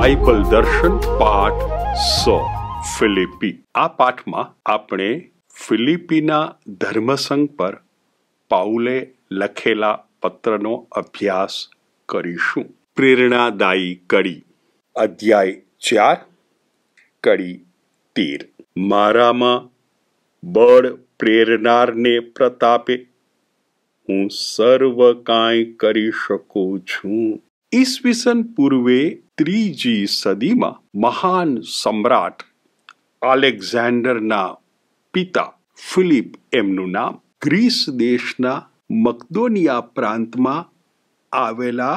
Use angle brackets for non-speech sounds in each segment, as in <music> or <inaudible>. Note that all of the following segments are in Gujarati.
બાઇબલ દર્શન પાઠ સો ફિલિપી આ પાઠમાં આપણે ફિલિપીના ધર્મસંઘ પર પાઉલે લખેલા પત્રનો અભ્યાસ કરીશું પ્રેરણાદાયી કડી અધ્યાય ચાર કડી તેર મારામાં બળ પ્રેરનારને પ્રતાપે હું સર્વ કાંઈ કરી શકું છું ઈસવીસન પૂર્વે ત્રીજી સદીમાં મહાન સમ્રાટ આલેક્ઝાન્ડરના પિતા ફિલિપ એમનું નામ ગ્રીસ દેશના મકદોનિયા પ્રાંતમાં આવેલા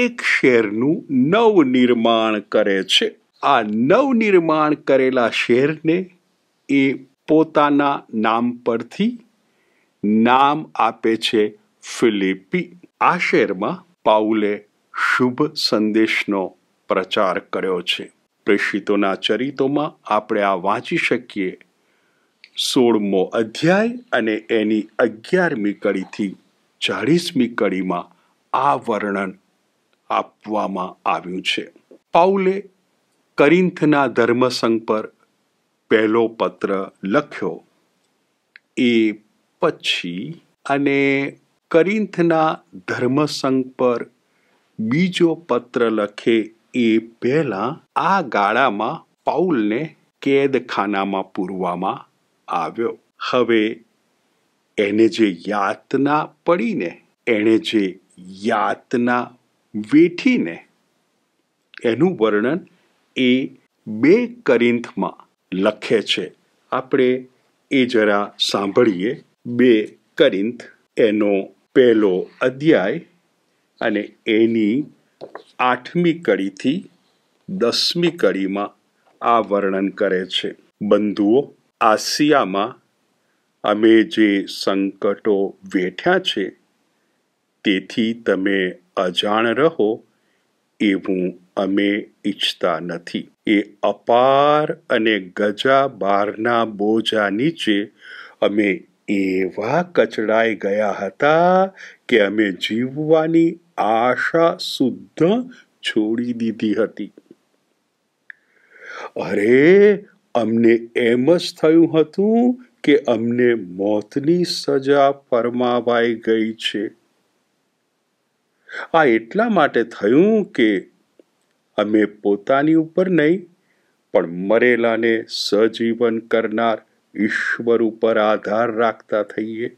એક શહેરનું નવનિર્માણ કરે છે આ નવનિર્માણ કરેલા શહેરને એ પોતાના નામ પરથી નામ આપે છે ફિલિપી આ શહેરમાં પાઉલે શુભ સંદેશનો પ્રચાર કર્યો છે પ્રેષિતોના ચરિતોમાં આપણે આ વાંચી શકીએ સોળમો અધ્યાય અને એની અગિયારમી કડીથી ચાળીસમી કડીમાં આ વર્ણન આપવામાં આવ્યું છે પાઉલે કરિન્થના ધર્મસંઘ પર પહેલો પત્ર લખ્યો એ પછી અને કરિન્થના ધર્મસંઘ પર બીજો પત્ર લખે એ પહેલાં આ ગાળામાં પાઉલને કેદખાનામાં પૂરવામાં આવ્યો હવે એને જે યાતના પડીને એણે જે યાતના વેઠીને એનું વર્ણન એ બે કરિંથમાં લખે છે આપણે એ જરા સાંભળીએ બે કરિંથ એનો પહેલો અધ્યાય અને એની આઠમી કડીથી દસમી કડીમાં આ વર્ણન કરે છે બંધુઓ આસિયામાં અમે જે સંકટો વેઠ્યા છે તેથી તમે અજાણ રહો એવું અમે ઈચ્છતા નથી એ અપાર અને ગજા બહારના બોજા નીચે અમે એવા કચડાઈ ગયા હતા કે અમે જીવવાની આશા શુદ્ધ છોડી દીધી હતી અરે અમને એમ જ થયું હતું કે અમને મોતની સજા ફરમાવાઈ ગઈ છે આ એટલા માટે થયું કે અમે પોતાની ઉપર નહીં પણ મરેલાને સજીવન કરનાર ઈશ્વર ઉપર આધાર રાખતા થઈએ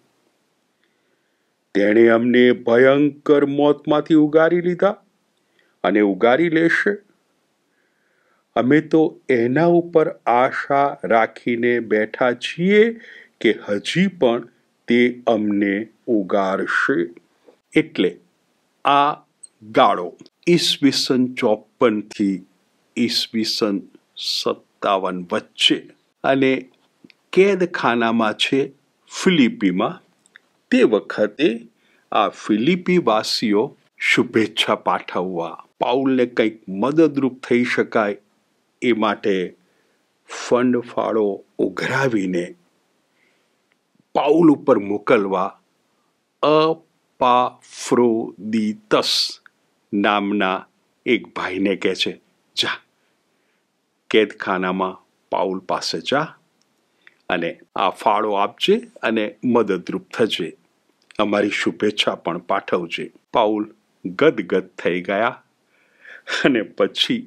તેણે અમને ભયંકર મોતમાંથી ઉગારી લીધા અને ઉગારી લેશે અમે તો એના ઉપર આશા રાખીને બેઠા છીએ કે હજી પણ તે અમને ઉગારશે એટલે આ ગાળો ઈસવીસન ચોપનથી ઈસવીસન સત્તાવન વચ્ચે અને કેદખાનામાં છે ફિલિપીમાં તે વખતે આ ફિલિપીવાસીઓ શુભેચ્છા પાઠવવા પાઉલને કંઈક મદદરૂપ થઈ શકાય એ માટે ફંડ ફાળો ઉઘરાવીને પાઉલ ઉપર મોકલવા અપાફ્રોદીતસ નામના એક ભાઈને કહે છે જા કેદખાનામાં પાઉલ પાસે જા અને આ ફાળો આપજે અને મદદરૂપ થજે અમારી શુભેચ્છા પણ પાઠવજે પાઉલ ગદગદ થઈ ગયા અને પછી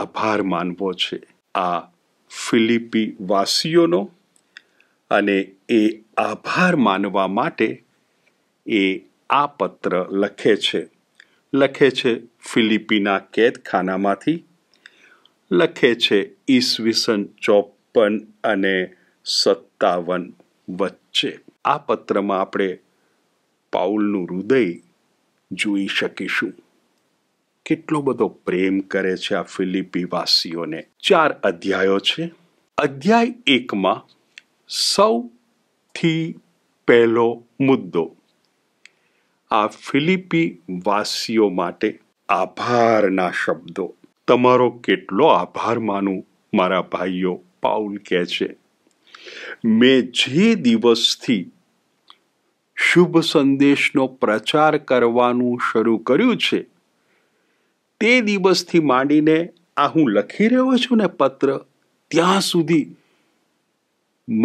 આભાર માનવો છે આ ફિલિપી વાસીઓનો અને એ આભાર માનવા માટે એ આ પત્ર લખે છે લખે છે ફિલિપીના કેદખાનામાંથી લખે છે ઈસવીસન ચોપન અને સત્તાવન વચ્ચે આ પત્રમાં આપણે પાઉલનું હૃદય જોઈ શકીશું કેટલો બધો પ્રેમ કરે છે આ ફિલિપી વાસીઓને ચાર અધ્યાયો છે અધ્યાય એકમાં સૌથી પહેલો મુદ્દો આ ફિલિપી વાસીઓ માટે આભારના શબ્દો તમારો કેટલો આભાર માનું મારા ભાઈઓ પાઉલ કહે છે મેં જે દિવસથી શુભ સંદેશનો પ્રચાર કરવાનું શરૂ કર્યું છે તે દિવસથી માંડીને આ હું લખી રહ્યો છું ને પત્ર ત્યાં સુધી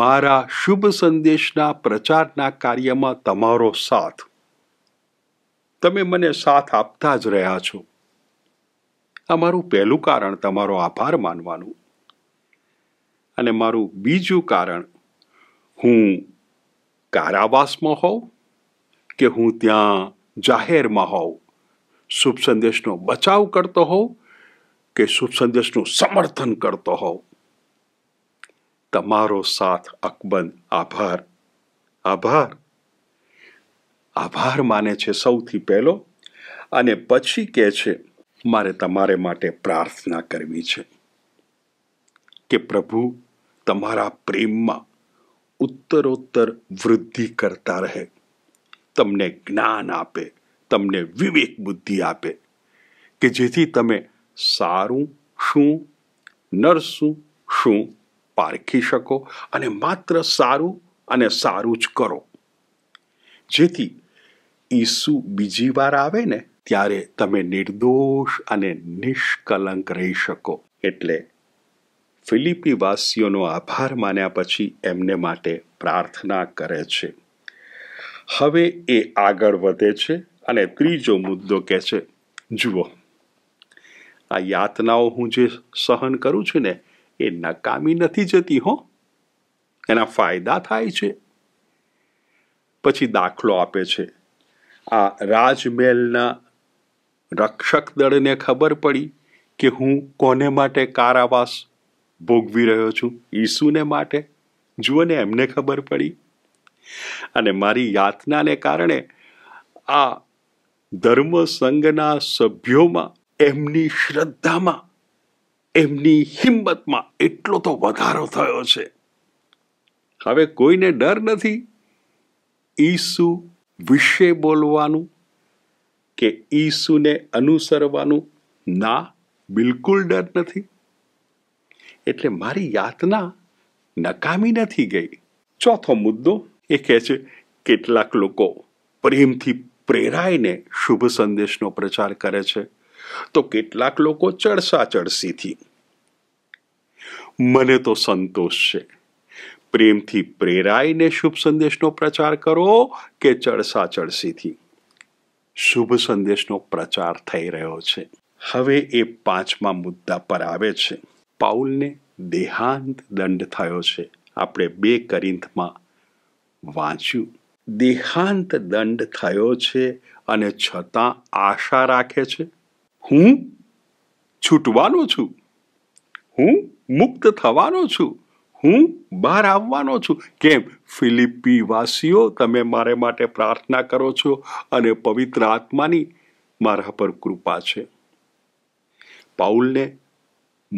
મારા શુભ સંદેશના પ્રચારના કાર્યમાં તમારો સાથ તમે મને સાથ આપતા જ રહ્યા છો આ મારું પહેલું કારણ તમારો આભાર માનવાનું અને મારું બીજું કારણ હું કારાવાસમાં હોઉં કે હું ત્યાં જાહેરમાં હોઉં શુભ સંદેશનો બચાવ કરતો હોઉં કે શુભ સંદેશનું સમર્થન કરતો હોઉં તમારો સાથ અકબંધ આભાર આભાર આભાર માને છે સૌથી પહેલો અને પછી કહે છે મારે તમારે માટે પ્રાર્થના કરવી છે કે પ્રભુ તમારા પ્રેમમાં ઉત્તરોત્તર વૃદ્ધિ કરતા રહે તમને જ્ઞાન આપે તમને વિવેક બુદ્ધિ આપે કે જેથી તમે સારું શું નરસું શું પારખી શકો અને માત્ર સારું અને સારું જ કરો જેથી ઈસુ બીજી વાર આવે ને ત્યારે તમે નિર્દોષ અને નિષ્કલંક રહી શકો એટલે ફિલિપીવાસીઓનો આભાર માન્યા પછી એમને માટે પ્રાર્થના કરે છે હવે એ આગળ વધે છે અને ત્રીજો મુદ્દો કહે છે જુઓ આ યાતનાઓ હું જે સહન કરું છું ને એ નકામી નથી જતી હો એના ફાયદા થાય છે પછી દાખલો આપે છે આ રાજમહેલના રક્ષક દળને ખબર પડી કે હું કોને માટે કારાવાસ ભોગવી રહ્યો છું ઈસુને માટે જુઓ ને એમને ખબર પડી અને મારી યાતનાને કારણે આ ધર્મ સંઘના સભ્યોમાં એમની શ્રદ્ધામાં એમની હિંમતમાં એટલો તો વધારો થયો છે હવે કોઈને ડર નથી ઈસુ વિશે બોલવાનું કે ઈસુને અનુસરવાનું ના બિલકુલ ડર નથી એટલે મારી યાતના નકામી નથી ગઈ ચોથો મુદ્દો એ કહે છે કેટલાક લોકો પ્રેમથી પ્રેરાઈને શુભ સંદેશનો પ્રચાર કરે છે તો કેટલાક લોકો ચડસા ચડસીથી મને તો સંતોષ છે પ્રેમથી પ્રેરાઈને શુભ સંદેશનો પ્રચાર કરો કે ચડસા ચડસીથી શુભ સંદેશનો પ્રચાર થઈ રહ્યો છે હવે એ પાંચમા મુદ્દા પર આવે છે પાઉલને દેહાંત દંડ થયો છે આપણે બે કરિંથમાં વાંચ્યું દેહાંત દંડ થયો છે અને છતાં આશા રાખે છે હું છૂટવાનો છું હું મુક્ત થવાનો છું હું બહાર આવવાનો છું કેમ ફિલિપી વાસીઓ તમે મારે માટે પ્રાર્થના કરો છો અને પવિત્ર આત્માની મારા પર કૃપા છે પાઉલને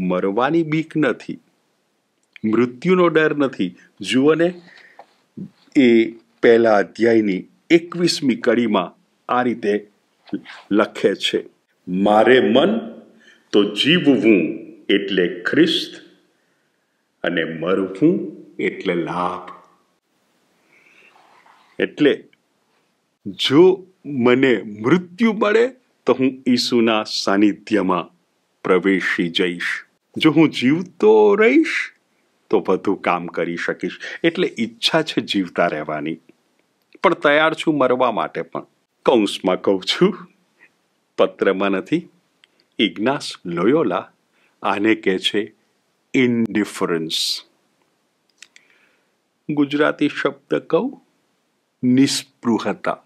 મરવાની બીક નથી મૃત્યુનો ડર નથી જુઓને એ પહેલા અધ્યાયની એકવીસમી કડીમાં આ રીતે લખે છે મારે મન તો જીવવું એટલે ખ્રિસ્ત અને મરવું એટલે લાભ એટલે જો મને મૃત્યુ મળે તો હું ઈસુના સાનિધ્યમાં પ્રવેશી જઈશ જો હું જીવતો રહીશ તો બધું કામ કરી શકીશ એટલે ઈચ્છા છે જીવતા રહેવાની પણ તૈયાર છું મરવા માટે પણ કૌંસમાં કહું છું પત્રમાં નથી ઇગ્નાસ લોયોલા આને કહે છે ઇન્ડિફરન્સ ગુજરાતી શબ્દ કહું નિસ્પૃહતા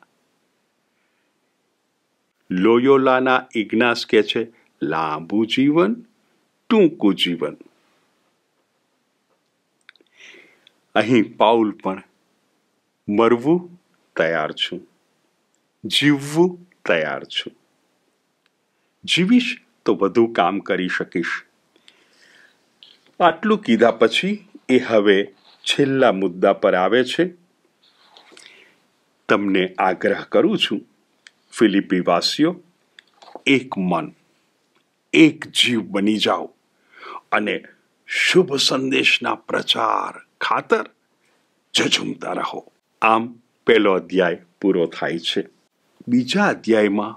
લોયોલાના ઇગ્નાસ કહે છે લાંબુ જીવન ટૂંકું જીવન અહીં પાઉલ પણ મરવું તૈયાર છું જીવવું તૈયાર છું જીવીશ તો વધુ કામ કરી શકીશ આટલું કીધા પછી એ હવે છેલ્લા મુદ્દા પર આવે છે તમને આગ્રહ કરું છું ફિલિપી વાસીઓ એક મન એક જીવ બની જાઓ અને શુભ સંદેશના પ્રચાર ખાતર જઝુમતા રહો આમ પહેલો અધ્યાય પૂરો થાય છે બીજા અધ્યાયમાં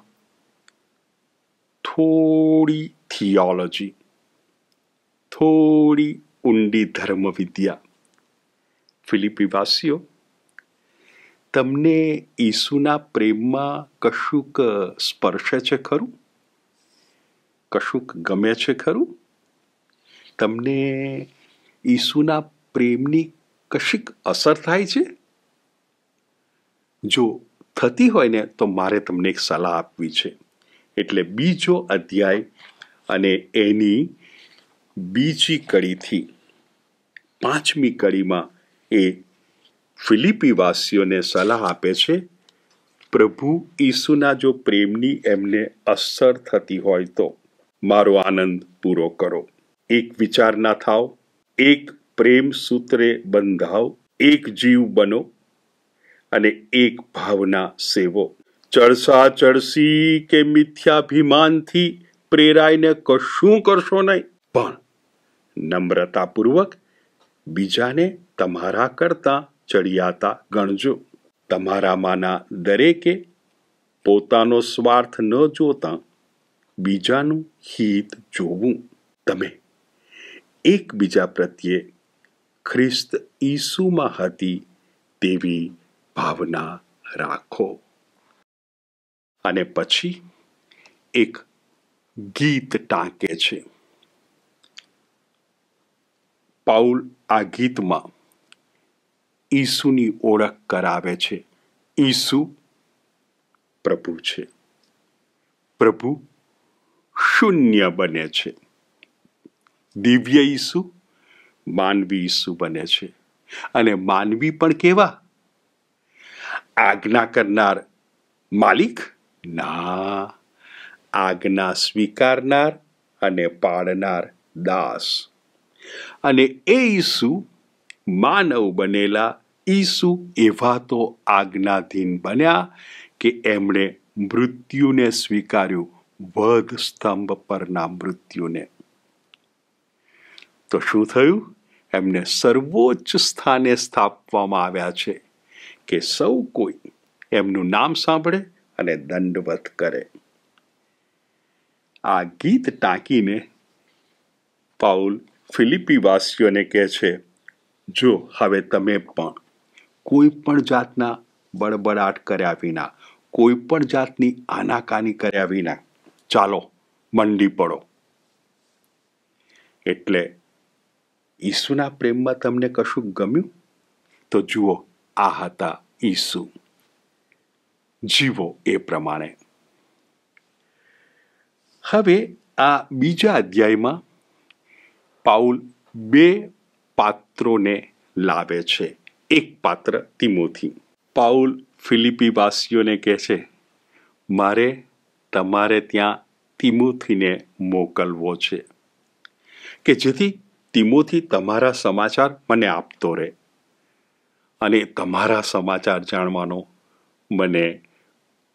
થોડી થિયોલોજી થોડી ઊંડી ધર્મવિદ્યા ફિલિપીવાસીઓ તમને ઈસુના પ્રેમમાં કશુંક સ્પર્શે છે ખરું કશુંક ગમે છે ખરું તમને ઈસુના પ્રેમની કશીક અસર થાય છે જો થતી હોય ને તો મારે તમને એક સલાહ આપવી છે એટલે બીજો અધ્યાય અને એની બીજી કડીથી પાંચમી કડીમાં એ ફિલિપીવાસીઓને સલાહ આપે છે પ્રભુ ઈસુના જો પ્રેમની એમને અસર થતી હોય તો મારો આનંદ પૂરો કરો એક વિચારના થાવ એક પ્રેમ સૂત્રે બંધાવ એક જીવ બનો અને એક ભાવના સેવો ચડસા ચડસી કે મિથ્યાભિમાનથી પ્રેરાઈને કશું કરશો નહીં પણ નમ્રતાપૂર્વક બીજાને તમારા કરતાં ચડિયાતા ગણજો તમારામાંના દરેકે પોતાનો સ્વાર્થ ન જોતાં બીજાનું હિત જોવું તમે એકબીજા પ્રત્યે ખ્રિસ્ત ઈસુમાં હતી તેવી ભાવના રાખો અને પછી એક ગીત ટાંકે છે પાઉલ આ ગીતમાં ઈસુની ઓળખ કરાવે છે ઈસુ પ્રભુ છે પ્રભુ શૂન્ય બને છે દિવ્ય ઈસુ માનવી ઈસુ બને છે અને માનવી પણ કેવા આજ્ઞા કરનાર માલિક ના આજ્ઞા સ્વીકારનાર અને પાડનાર દાસ અને એ ઈસુ માનવ બનેલા ઈસુ એવા તો આજ્ઞાધીન બન્યા કે એમણે મૃત્યુને સ્વીકાર્યું વધ સ્તંભ પરના મૃત્યુને તો શું થયું એમને સર્વોચ્ચ સ્થાને સ્થાપવામાં આવ્યા છે કે સૌ કોઈ એમનું નામ સાંભળે અને દંડવત કરે આ ગીત ટાંકીને પાઉલ ફિલિપી વાસીઓને કહે છે જો હવે તમે પણ કોઈ પણ જાતના બળબડાટ કર્યા વિના કોઈ પણ જાતની આનાકાની કર્યા વિના ચાલો મંડી પડો એટલે ઈસુના પ્રેમમાં તમને કશું ગમ્યું તો જુઓ આ હતા ઈસુ જીવો એ પ્રમાણે હવે આ બીજા અધ્યાયમાં પાઉલ બે પાત્રોને લાવે છે એક પાત્ર તિમોથી પાઉલ ફિલિપીવાસીઓને કહે છે મારે તમારે ત્યાં તિમોથીને મોકલવો છે કે જેથી તિમોથી તમારા સમાચાર મને આપતો રહે અને તમારા સમાચાર જાણવાનો મને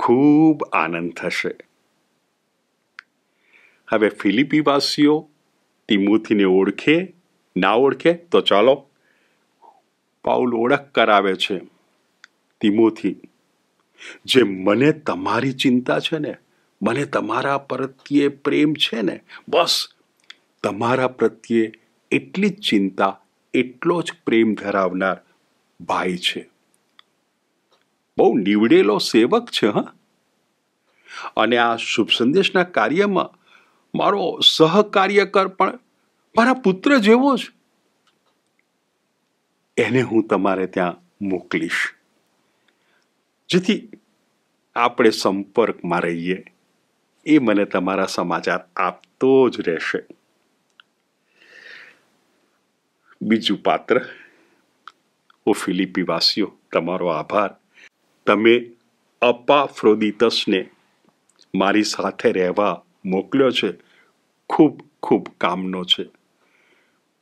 ખૂબ આનંદ થશે હવે ફિલિપીવાસીઓ તિમોથીને ઓળખે ના ઓળખે તો ચાલો પાઉલ ઓળખ કરાવે છે તિમોથી જે મને તમારી ચિંતા છે ને મને તમારા પ્રત્યે પ્રેમ છે ને બસ તમારા પ્રત્યે એટલી જ ચિંતા એટલો જ પ્રેમ ધરાવનાર ભાઈ છે બહુ નીવડેલો સેવક છે હા અને આ શુભ સંદેશના કાર્યમાં મારો સહકાર્યકર પણ મારા પુત્ર જેવો જ એને હું તમારે ત્યાં મોકલીશ જેથી આપણે સંપર્કમાં રહીએ એ મને તમારા સમાચાર આપતો જ રહેશે બીજું પાત્ર ઓ ફિલિપી તમારો આભાર તમે અપાફ્રોદિતસને મારી સાથે રહેવા મોકલ્યો છે ખૂબ ખૂબ કામનો છે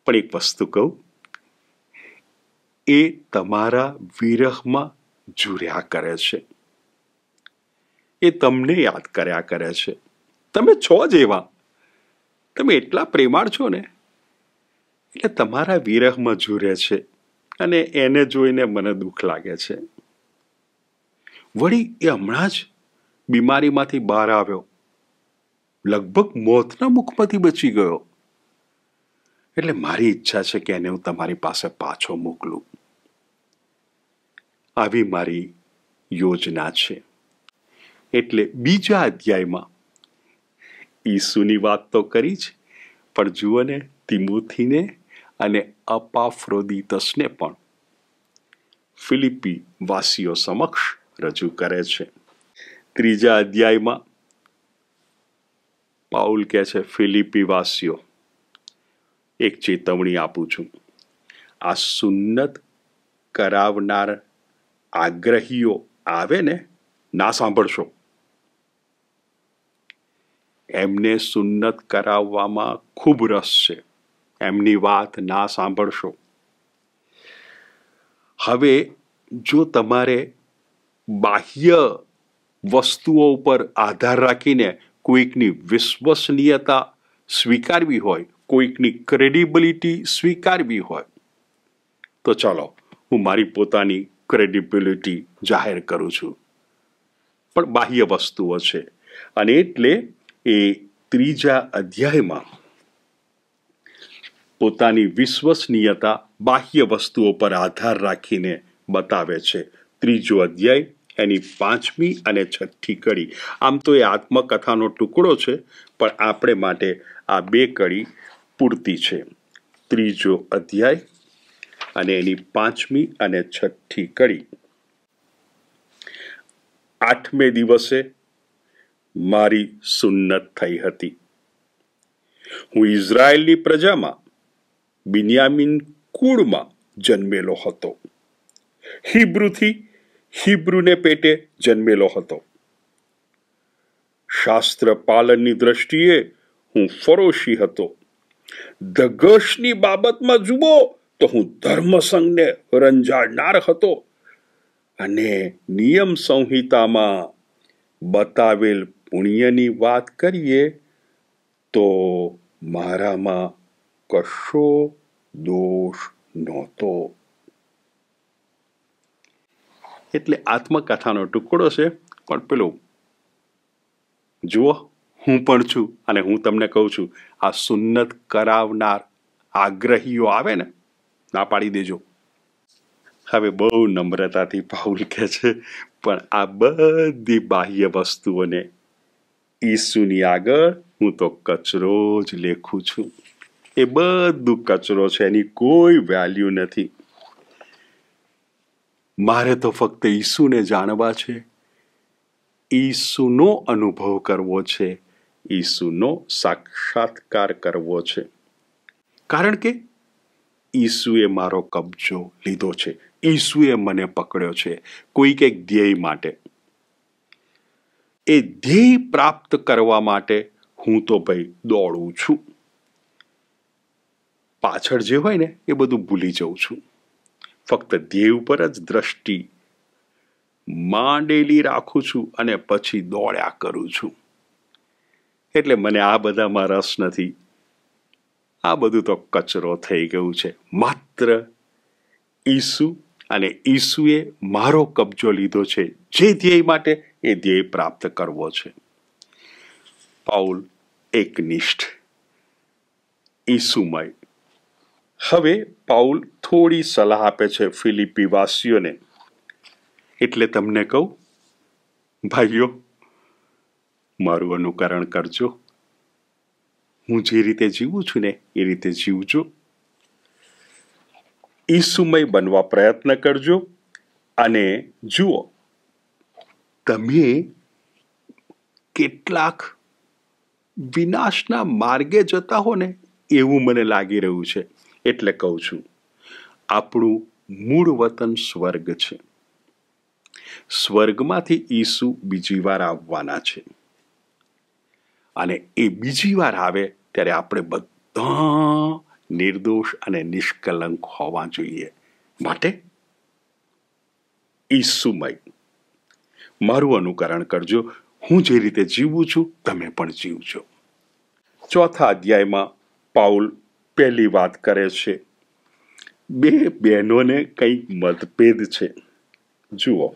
પણ એક વસ્તુ કહું એ તમારા વિરહમાં જુર્યા કરે છે એ તમને યાદ કર્યા કરે છે તમે છો જ એવા તમે એટલા પ્રેમાળ છો ને એટલે તમારા વિરહમાં ઝૂરે છે અને એને જોઈને મને દુઃખ લાગે છે વળી એ હમણાં જ બીમારીમાંથી બહાર આવ્યો લગભગ મોતના મુખમાંથી બચી ગયો એટલે મારી ઈચ્છા છે કે એને હું તમારી પાસે પાછો મોકલું આવી મારી યોજના છે એટલે બીજા અધ્યાયમાં ઈસુની વાત તો કરી જ પણ જુઓ ને તિમુથીને અને અપાફ્રોદિતસને પણ ફિલિપી વાસીઓ સમક્ષ રજૂ કરે છે ત્રીજા અધ્યાયમાં પાઉલ કહે છે ફિલિપી વાસીઓ એક ચેતવણી આપું છું આ સુન્નત કરાવનાર આગ્રહીઓ આવે ને ના સાંભળશો એમને સુન્નત કરાવવામાં ખૂબ રસ છે એમની વાત ના સાંભળશો હવે જો તમારે બાહ્ય વસ્તુઓ ઉપર આધાર રાખીને કોઈકની વિશ્વસનીયતા સ્વીકારવી હોય કોઈકની ક્રેડિબિલિટી સ્વીકારવી હોય તો ચાલો હું મારી પોતાની ક્રેડિબિલિટી જાહેર કરું છું પણ બાહ્ય વસ્તુઓ છે અને એટલે એ ત્રીજા અધ્યાયમાં પોતાની વિશ્વસનીયતા બાહ્ય વસ્તુઓ પર આધાર રાખીને બતાવે છે ત્રીજો અધ્યાય એની પાંચમી અને છઠ્ઠી કડી આમ તો એ આત્મકથાનો ટુકડો છે પણ આપણે માટે આ બે કડી પૂરતી છે ત્રીજો અધ્યાય અને એની પાંચમી અને છઠ્ઠી કડી આઠમે દિવસે મારી સુન્નત થઈ હતી હું ઇઝરાયલની પ્રજામાં બિન્યામિન કુળમાં જન્મેલો હતો હિબ્રુથી હિબ્રુને પેટે જન્મેલો હતો શાસ્ત્ર પાલનની દ્રષ્ટિએ હું ફરોશી હતો ધગશની બાબતમાં જુઓ તો હું ધર્મસંઘને રંજાડનાર હતો અને નિયમ સંહિતામાં બતાવેલ પુણ્યની વાત કરીએ તો મારામાં કશો દોષ નહોતો એટલે આત્મકથાનો ટુકડો છે પણ પેલું જુઓ હું પણ છું અને હું તમને કહું છું આ સુન્નત કરાવનાર આગ્રહીઓ આવે ને ના પાડી દેજો હવે બહુ નમ્રતાથી પાઉલ કહે છે પણ આ બધી બાહ્ય વસ્તુઓને ઈસુની આગળ હું તો કચરો જ લેખું છું એ બધું કચરો છે એની કોઈ વેલ્યુ નથી મારે તો ફક્ત ઈસુને જાણવા છે ઈસુનો અનુભવ કરવો છે ઈસુનો સાક્ષાત્કાર કરવો છે કારણ કે ઈસુએ મારો કબજો લીધો છે ઈસુએ મને પકડ્યો છે કોઈ કંઈક ધ્યેય માટે એ ધ્યેય પ્રાપ્ત કરવા માટે હું તો ભાઈ દોડું છું પાછળ જે હોય ને એ બધું ભૂલી જઉં છું ફક્ત ધ્યેય ઉપર જ દ્રષ્ટિ માંડેલી રાખું છું અને પછી દોડ્યા કરું છું એટલે મને આ બધામાં રસ નથી આ બધું તો કચરો થઈ ગયું છે માત્ર ઈસુ અને ઈસુએ મારો કબજો લીધો છે જે ધ્યેય માટે એ ધ્યેય પ્રાપ્ત કરવો છે પાઉલ એકનિષ્ઠ ઈસુમય હવે પાઉલ થોડી સલાહ આપે છે ફિલિપીવાસીઓને એટલે તમને કહું ભાઈઓ મારું અનુકરણ કરજો હું જે રીતે જીવું છું ને એ રીતે જીવજો ઈસુમય બનવા પ્રયત્ન કરજો અને જુઓ તમે કેટલાક વિનાશના માર્ગે જતા હો ને એવું મને લાગી રહ્યું છે એટલે કહું છું આપણું મૂળ વતન સ્વર્ગ છે સ્વર્ગમાંથી ઈસુ બીજી વાર આવવાના છે અને એ બીજી વાર આવે ત્યારે આપણે બધા નિર્દોષ અને નિષ્કલંક હોવા જોઈએ માટે ઈસુમય મારું અનુકરણ કરજો હું જે રીતે જીવું છું તમે પણ જીવજો ચોથા અધ્યાયમાં પાઉલ પહેલી વાત કરે છે બે બહેનોને કંઈક મતભેદ છે જુઓ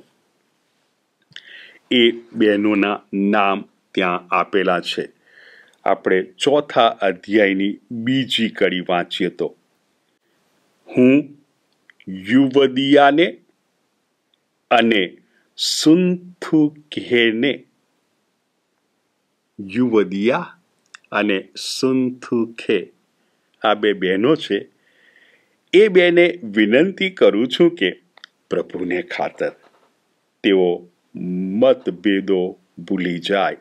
એ બહેનોના નામ ત્યાં આપેલા છે આપણે ચોથા અધ્યાયની બીજી કડી વાંચીએ તો હું યુવદિયાને અને સુંથુકેને યુવદિયા અને સુંથુખે આ બે બહેનો છે એ બેને વિનંતી કરું છું કે પ્રભુને ખાતર તેઓ મતભેદો ભૂલી જાય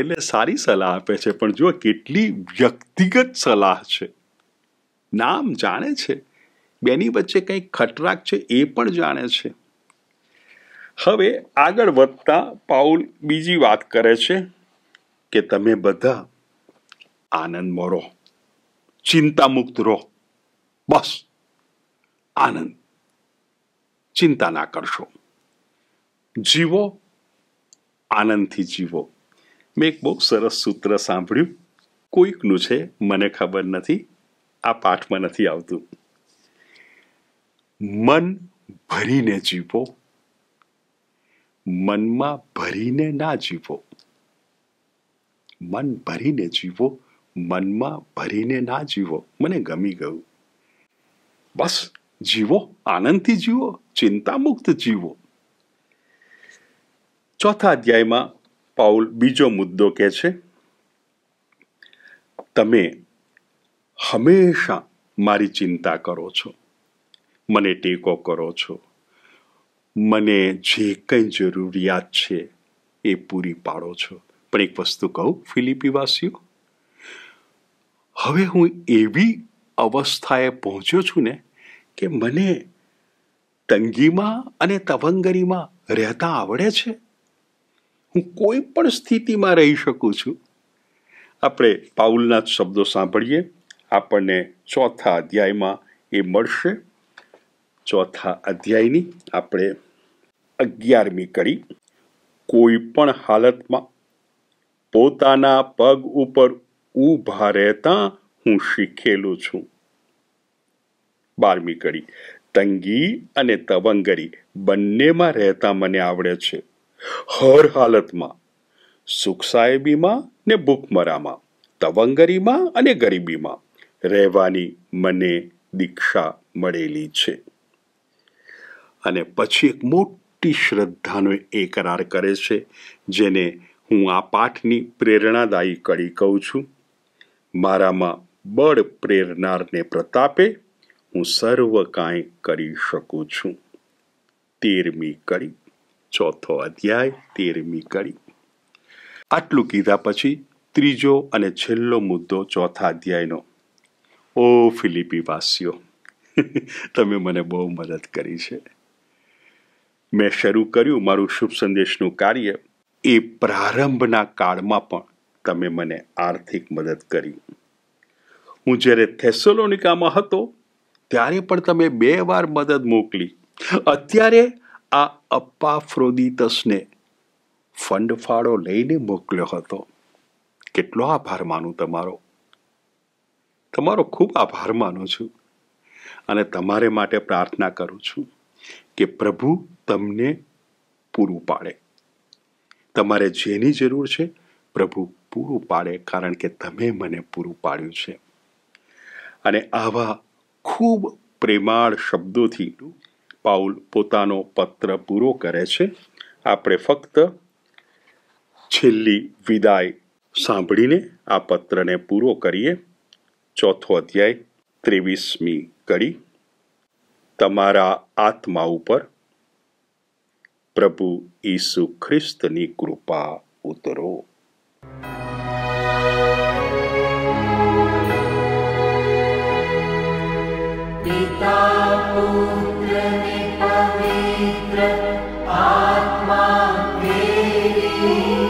એટલે સારી સલાહ આપે છે પણ જો કેટલી વ્યક્તિગત સલાહ છે નામ જાણે છે બેની વચ્ચે કંઈક ખટરાક છે એ પણ જાણે છે હવે આગળ વધતા પાઉલ બીજી વાત કરે છે કે તમે બધા આનંદમાં રહો ચિંતામુક્ત રહો બસ આનંદ ચિંતા ના કરશો જીવો આનંદથી જીવો મેં એક બહુ સરસ સૂત્ર સાંભળ્યું કોઈકનું છે મને ખબર નથી આ પાઠમાં નથી આવતું મન ભરીને જીવો મનમાં ભરીને ના જીવો મન ભરીને જીવો મનમાં ભરીને ના જીવો મને ગમી ગયું બસ જીવો આનંદથી જીવો ચિંતામુક્ત જીવો ચોથા અધ્યાયમાં પાઉલ બીજો મુદ્દો કહે છે તમે હંમેશા મારી ચિંતા કરો છો મને ટેકો કરો છો મને જે કંઈ જરૂરિયાત છે એ પૂરી પાડો છો પણ એક વસ્તુ કહું ફિલિપીવાસીઓ હવે હું એવી અવસ્થાએ પહોંચ્યો છું ને કે મને તંગીમાં અને તવંગરીમાં રહેતા આવડે છે હું કોઈ પણ સ્થિતિમાં રહી શકું છું આપણે પાઉલના જ શબ્દો સાંભળીએ આપણને ચોથા અધ્યાયમાં એ મળશે ચોથા અધ્યાયની આપણે અગિયારમી કરી કોઈ પણ હાલતમાં પોતાના પગ ઉપર ઊભા રહેતા હું શીખેલું છું બારમી કરી તંગી અને તવંગરી બંનેમાં રહેતા મને આવડે છે હર હાલતમાં સુખ સાહેબીમાં ને ભૂખમરામાં તવંગરીમાં અને ગરીબીમાં રહેવાની મને દીક્ષા મળેલી છે અને પછી એક મોટી શ્રદ્ધાનો એ કરે છે જેને હું આ પાઠની પ્રેરણાદાયી કડી કહું છું મારામાં બળ પ્રેરનારને પ્રતાપે હું સર્વ કાંઈ કરી શકું છું તેરમી કડી ચોથો અધ્યાય તેરમી કડી આટલું કીધા પછી ત્રીજો અને છેલ્લો મુદ્દો ચોથા અધ્યાયનો ઓ ફિલિપી વાસીઓ <laughs> તમે મને બહુ મદદ કરી છે મેં શરૂ કર્યું મારું શુભ સંદેશનું કાર્ય એ પ્રારંભના કાળમાં પણ તમે મને આર્થિક મદદ કરી હું જ્યારે થેસોલોનિકામાં હતો ત્યારે પણ તમે બે વાર મદદ મોકલી અત્યારે આ અપ્પાફ્રોદિતસને ફંડ ફાળો લઈને મોકલ્યો હતો કેટલો આભાર માનું તમારો તમારો ખૂબ આભાર માનું છું અને તમારે માટે પ્રાર્થના કરું છું કે પ્રભુ તમને પૂરું પાડે તમારે જેની જરૂર છે પ્રભુ પૂરું પાડે કારણ કે તમે મને પૂરું પાડ્યું છે અને આવા ખૂબ પ્રેમાળ શબ્દોથી પાઉલ પોતાનો પત્ર પૂરો કરે છે આપણે ફક્ત છેલ્લી વિદાય સાંભળીને આ પત્રને પૂરો કરીએ ચોથો અધ્યાય ત્રેવીસમી કડી તમારા આત્મા ઉપર પ્રભુ ઈસુ ખ્રિસ્તની કૃપા ઉતરો પિતા you.